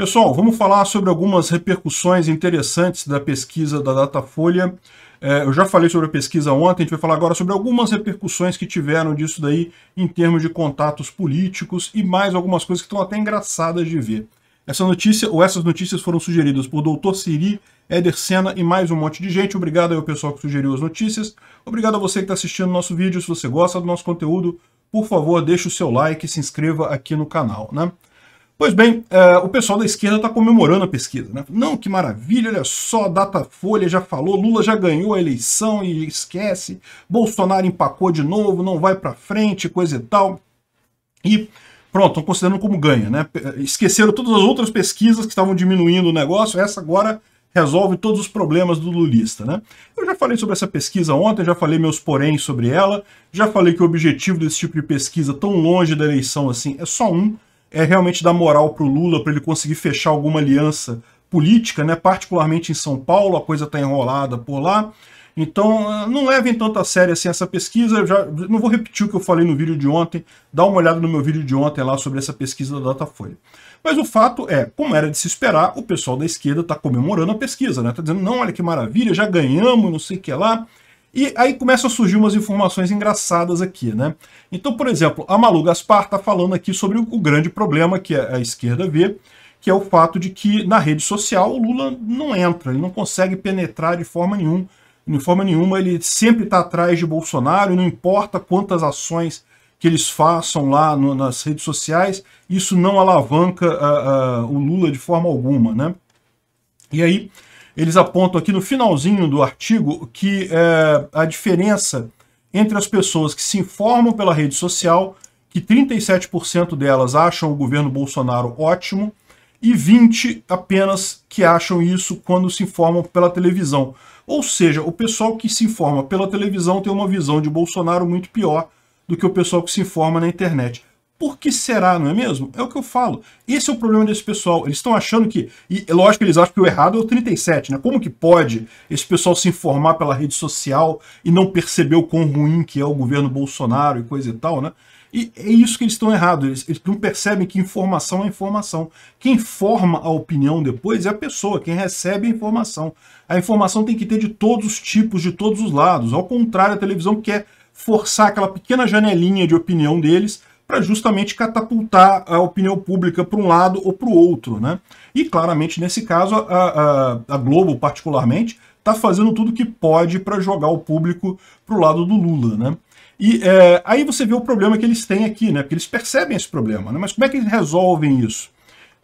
Pessoal, vamos falar sobre algumas repercussões interessantes da pesquisa da Datafolha. É, eu já falei sobre a pesquisa ontem, a gente vai falar agora sobre algumas repercussões que tiveram disso daí em termos de contatos políticos e mais algumas coisas que estão até engraçadas de ver. Essa notícia, ou essas notícias foram sugeridas por Dr. Siri, Eder Senna e mais um monte de gente. Obrigado aí ao pessoal que sugeriu as notícias. Obrigado a você que está assistindo o nosso vídeo. Se você gosta do nosso conteúdo, por favor, deixe o seu like e se inscreva aqui no canal. Né? Pois bem, é, o pessoal da esquerda está comemorando a pesquisa. Né? Não, que maravilha, olha só, Datafolha já falou, Lula já ganhou a eleição e esquece, Bolsonaro empacou de novo, não vai para frente, coisa e tal. E pronto, estão considerando como ganha. Né? Eh, esqueceram todas as outras pesquisas que estavam diminuindo o negócio, essa agora resolve todos os problemas do lulista, né? Eu já falei sobre essa pesquisa ontem, já falei meus porém sobre ela, já falei que o objetivo desse tipo de pesquisa tão longe da eleição assim é só um, é realmente dar moral para o Lula para ele conseguir fechar alguma aliança política, né? particularmente em São Paulo, a coisa está enrolada por lá. Então, não levem tanto a sério assim essa pesquisa. Eu já não vou repetir o que eu falei no vídeo de ontem. Dá uma olhada no meu vídeo de ontem lá sobre essa pesquisa da Datafolha. Mas o fato é, como era de se esperar, o pessoal da esquerda está comemorando a pesquisa, né? Está dizendo, não, olha que maravilha, já ganhamos, não sei o que lá. E aí começam a surgir umas informações engraçadas aqui, né? Então, por exemplo, a Malu Gaspar está falando aqui sobre o grande problema que é a esquerda vê, que é o fato de que na rede social o Lula não entra, ele não consegue penetrar de forma nenhuma, de forma nenhuma ele sempre está atrás de Bolsonaro, não importa quantas ações que eles façam lá no, nas redes sociais, isso não alavanca uh, uh, o Lula de forma alguma, né? E aí eles apontam aqui no finalzinho do artigo que é, a diferença entre as pessoas que se informam pela rede social, que 37% delas acham o governo Bolsonaro ótimo, e 20 apenas que acham isso quando se informam pela televisão. Ou seja, o pessoal que se informa pela televisão tem uma visão de Bolsonaro muito pior do que o pessoal que se informa na internet. Por que será, não é mesmo? É o que eu falo. Esse é o problema desse pessoal. Eles estão achando que. E é lógico que eles acham que o errado é o 37, né? Como que pode esse pessoal se informar pela rede social e não perceber o quão ruim que é o governo Bolsonaro e coisa e tal, né? E é isso que eles estão errados. Eles, eles não percebem que informação é informação. Quem forma a opinião depois é a pessoa, quem recebe a informação. A informação tem que ter de todos os tipos, de todos os lados. Ao contrário, a televisão quer é forçar aquela pequena janelinha de opinião deles para justamente catapultar a opinião pública para um lado ou para o outro. Né? E claramente, nesse caso, a, a, a Globo, particularmente, está fazendo tudo o que pode para jogar o público para o lado do Lula. Né? E é, aí você vê o problema que eles têm aqui, né? porque eles percebem esse problema. Né? Mas como é que eles resolvem isso?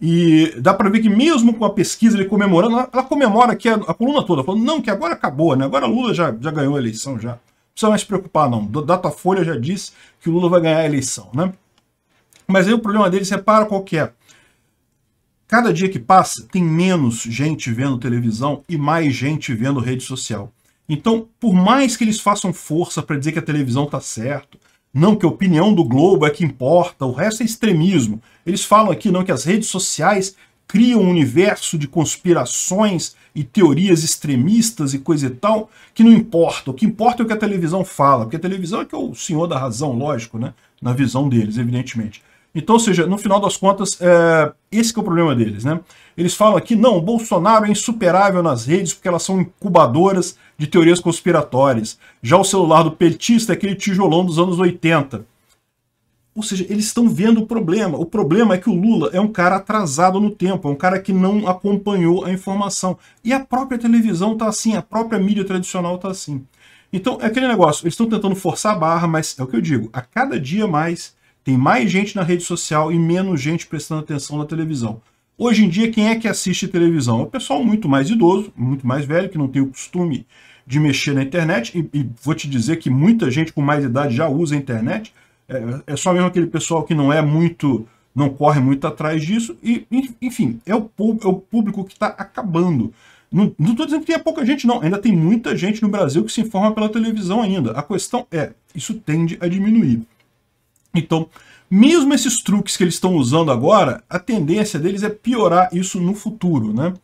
E dá para ver que mesmo com a pesquisa ele comemorando, ela, ela comemora aqui a, a coluna toda, falando não, que agora acabou, né? agora Lula já, já ganhou a eleição já precisa mais se preocupar, não. Datafolha já disse que o Lula vai ganhar a eleição, né? Mas aí o problema deles, repara qual que é. Cada dia que passa, tem menos gente vendo televisão e mais gente vendo rede social. Então, por mais que eles façam força para dizer que a televisão está certo, não que a opinião do Globo é que importa, o resto é extremismo. Eles falam aqui não que as redes sociais cria um universo de conspirações e teorias extremistas e coisa e tal, que não importa. O que importa é o que a televisão fala, porque a televisão é que é o senhor da razão, lógico, né? Na visão deles, evidentemente. Então, ou seja, no final das contas, é, esse é o problema deles, né? Eles falam aqui, não, Bolsonaro é insuperável nas redes porque elas são incubadoras de teorias conspiratórias. Já o celular do petista é aquele tijolão dos anos 80. Ou seja, eles estão vendo o problema. O problema é que o Lula é um cara atrasado no tempo, é um cara que não acompanhou a informação. E a própria televisão está assim, a própria mídia tradicional está assim. Então, é aquele negócio, eles estão tentando forçar a barra, mas é o que eu digo, a cada dia mais tem mais gente na rede social e menos gente prestando atenção na televisão. Hoje em dia, quem é que assiste televisão? É o pessoal muito mais idoso, muito mais velho, que não tem o costume de mexer na internet, e, e vou te dizer que muita gente com mais idade já usa a internet, é, é só mesmo aquele pessoal que não é muito, não corre muito atrás disso, e enfim, é o, é o público que está acabando. Não estou dizendo que tem pouca gente, não. Ainda tem muita gente no Brasil que se informa pela televisão ainda. A questão é, isso tende a diminuir. Então, mesmo esses truques que eles estão usando agora, a tendência deles é piorar isso no futuro, né?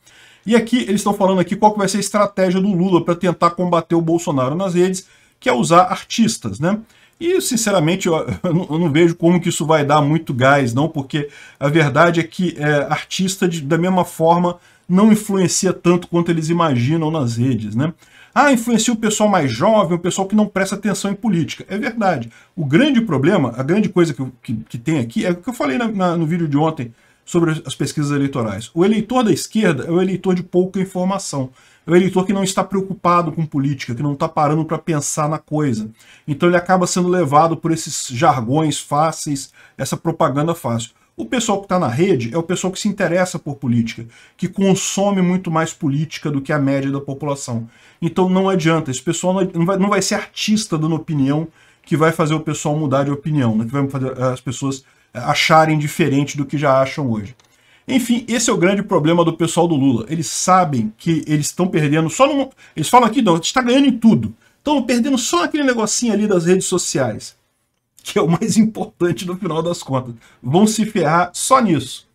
E aqui eles estão falando aqui qual que vai ser a estratégia do Lula para tentar combater o Bolsonaro nas redes, que é usar artistas, né? E, sinceramente, eu, eu, não, vejo como que isso vai dar muito gás, não, porque a verdade é que é, artista, de, da mesma forma, não influencia tanto quanto eles imaginam nas redes, né? Ah, influencia o pessoal mais jovem, o pessoal que não presta atenção em política. É verdade. O grande problema, a grande coisa que, que, que tem aqui, é o que eu falei na, na, no vídeo de ontem, sobre as pesquisas eleitorais. O eleitor da esquerda é o eleitor de pouca informação. É o eleitor que não está preocupado com política, que não está parando para pensar na coisa. Então ele acaba sendo levado por esses jargões fáceis, essa propaganda fácil. O pessoal que está na rede é o pessoal que se interessa por política, que consome muito mais política do que a média da população. Então não adianta, esse pessoal não vai, não vai ser artista dando opinião que vai fazer o pessoal mudar de opinião, né? que vai fazer as pessoas acharem diferente do que já acham hoje. Enfim, esse é o grande problema do pessoal do Lula. Eles sabem que eles estão perdendo só no... Eles falam aqui, não, a gente está ganhando em tudo. Estão perdendo só aquele negocinho ali das redes sociais, que é o mais importante no final das contas. Vão se ferrar só nisso.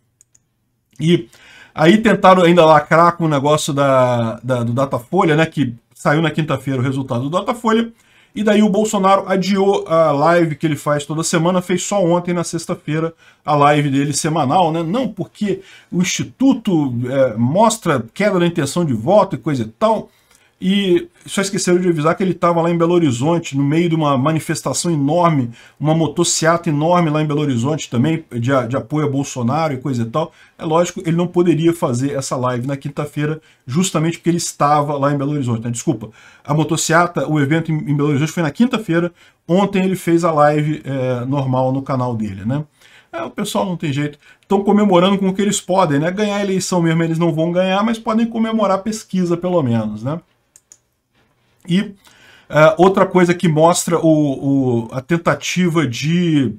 E aí tentaram ainda lacrar com o negócio da, da do Datafolha, né, que saiu na quinta-feira o resultado do Datafolha. E daí o Bolsonaro adiou a live que ele faz toda semana, fez só ontem, na sexta-feira, a live dele semanal, né? Não porque o Instituto é, mostra queda da intenção de voto e coisa e tal e só esqueceram de avisar que ele estava lá em Belo Horizonte, no meio de uma manifestação enorme, uma motociata enorme lá em Belo Horizonte também, de, de apoio a Bolsonaro e coisa e tal. É lógico, ele não poderia fazer essa live na quinta-feira, justamente porque ele estava lá em Belo Horizonte. Né? Desculpa, a motociata, o evento em, Belo Horizonte foi na quinta-feira, ontem ele fez a live é, normal no canal dele, né? É, o pessoal não tem jeito. Estão comemorando com o que eles podem, né? Ganhar a eleição mesmo eles não vão ganhar, mas podem comemorar a pesquisa, pelo menos, né? E uh, outra coisa que mostra o, o, a tentativa de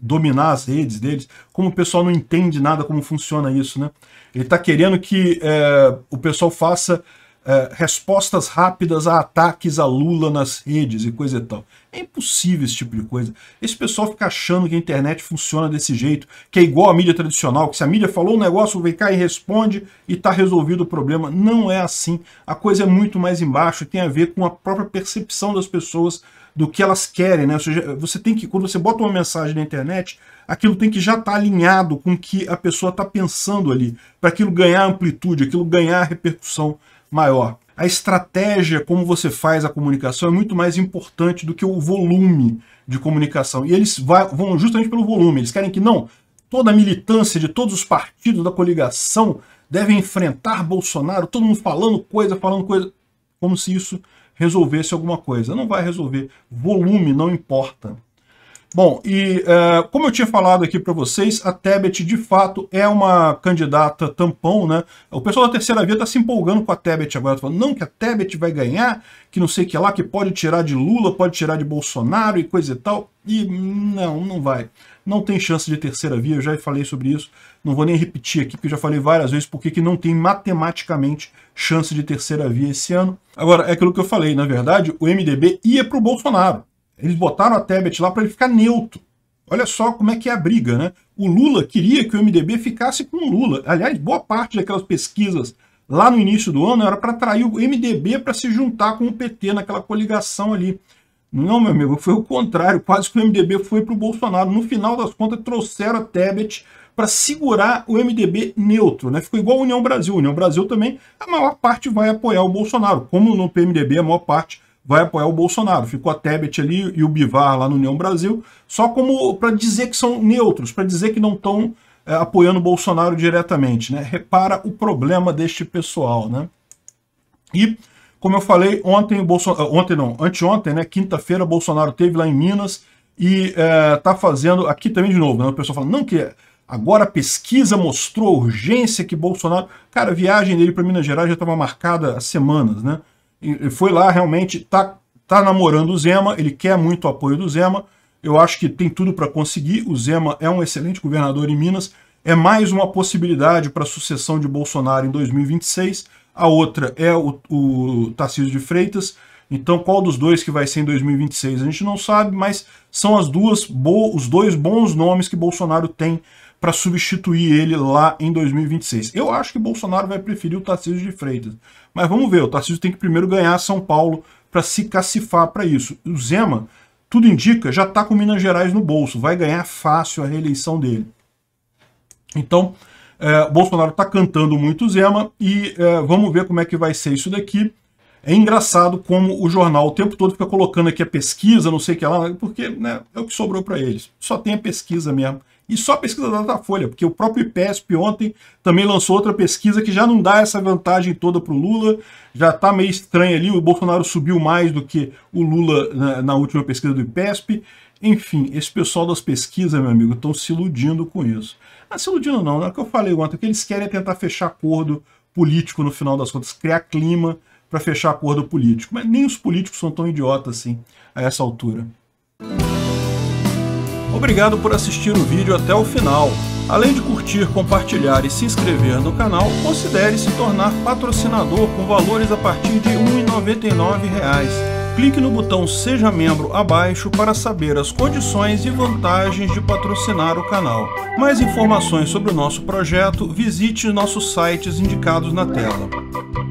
dominar as redes deles, como o pessoal não entende nada como funciona isso, né? Ele está querendo que uh, o pessoal faça é, respostas rápidas a ataques a Lula nas redes e coisa e tal. É impossível esse tipo de coisa. Esse pessoal fica achando que a internet funciona desse jeito, que é igual à mídia tradicional, que se a mídia falou um negócio, vem cá e responde e está resolvido o problema. Não é assim. A coisa é muito mais embaixo e tem a ver com a própria percepção das pessoas do que elas querem, né? Ou seja, você tem que, quando você bota uma mensagem na internet, aquilo tem que já estar tá alinhado com o que a pessoa está pensando ali, para aquilo ganhar amplitude, aquilo ganhar repercussão maior. A estratégia, como você faz a comunicação, é muito mais importante do que o volume de comunicação. E eles vão justamente pelo volume. Eles querem que não toda a militância de todos os partidos da coligação deve enfrentar Bolsonaro, todo mundo falando coisa, falando coisa, como se isso resolvesse alguma coisa. Não vai resolver. Volume não importa. Bom, e uh, como eu tinha falado aqui para vocês, a Tebet de fato é uma candidata tampão, né? O pessoal da terceira via está se empolgando com a Tebet agora, tá falando não que a Tebet vai ganhar, que não sei o que lá, que pode tirar de Lula, pode tirar de Bolsonaro e coisa e tal. E não, não vai. Não tem chance de terceira via, eu já falei sobre isso, não vou nem repetir aqui, porque eu já falei várias vezes porque que não tem matematicamente chance de terceira via esse ano. Agora, é aquilo que eu falei, na verdade, o MDB ia para o Bolsonaro. Eles botaram a Tebet lá para ele ficar neutro. Olha só como é que é a briga, né? O Lula queria que o MDB ficasse com o Lula. Aliás, boa parte daquelas pesquisas lá no início do ano era para atrair o MDB para se juntar com o PT naquela coligação ali. Não, meu amigo, foi o contrário. Quase que o MDB foi para o Bolsonaro. No final das contas, trouxeram a Tebet para segurar o MDB neutro. Né? Ficou igual a União Brasil. A União Brasil também, a maior parte vai apoiar o Bolsonaro. Como no PMDB, a maior parte vai apoiar o Bolsonaro. Ficou a Tebet ali e o Bivar lá no União Brasil, só como para dizer que são neutros, para dizer que não estão é, apoiando o Bolsonaro diretamente. Né? Repara o problema deste pessoal. Né? E, como eu falei, ontem, Bolsonaro, ah, ontem não, anteontem, né, quinta-feira, Bolsonaro teve lá em Minas e está é, tá fazendo, aqui também de novo, né, o pessoal fala, não que agora a pesquisa mostrou a urgência que Bolsonaro... Cara, a viagem dele para Minas Gerais já estava marcada há semanas, né? foi lá realmente, tá, tá namorando o Zema, ele quer muito o apoio do Zema, eu acho que tem tudo para conseguir, o Zema é um excelente governador em Minas, é mais uma possibilidade para a sucessão de Bolsonaro em 2026, a outra é o, o Tarcísio de Freitas, então, qual dos dois que vai ser em 2026? A gente não sabe, mas são as duas os dois bons nomes que Bolsonaro tem para substituir ele lá em 2026. Eu acho que Bolsonaro vai preferir o Tarcísio de Freitas. Mas vamos ver, o Tarcísio tem que primeiro ganhar São Paulo para se cacifar para isso. O Zema, tudo indica, já está com Minas Gerais no bolso, vai ganhar fácil a reeleição dele. Então, é, Bolsonaro está cantando muito Zema e é, vamos ver como é que vai ser isso daqui. É engraçado como o jornal o tempo todo fica colocando aqui a pesquisa, não sei o que lá, porque né, é o que sobrou para eles. Só tem a pesquisa mesmo. E só a pesquisa da Datafolha, porque o próprio IPESP ontem também lançou outra pesquisa que já não dá essa vantagem toda para o Lula. Já está meio estranho ali, o Bolsonaro subiu mais do que o Lula na, na última pesquisa do IPESP. Enfim, esse pessoal das pesquisas, meu amigo, estão se iludindo com isso. Ah, se iludindo não, não é o que eu falei ontem, o que eles querem é tentar fechar acordo político no final das contas, criar clima para fechar acordo político. Mas nem os políticos são tão idiotas assim a essa altura. Obrigado por assistir o vídeo até o final. Além de curtir, compartilhar e se inscrever no canal, considere se tornar patrocinador com valores a partir de R$ 1,99 clique no botão Seja Membro abaixo para saber as condições e vantagens de patrocinar o canal. Mais informações sobre o nosso projeto, visite nossos sites indicados na tela.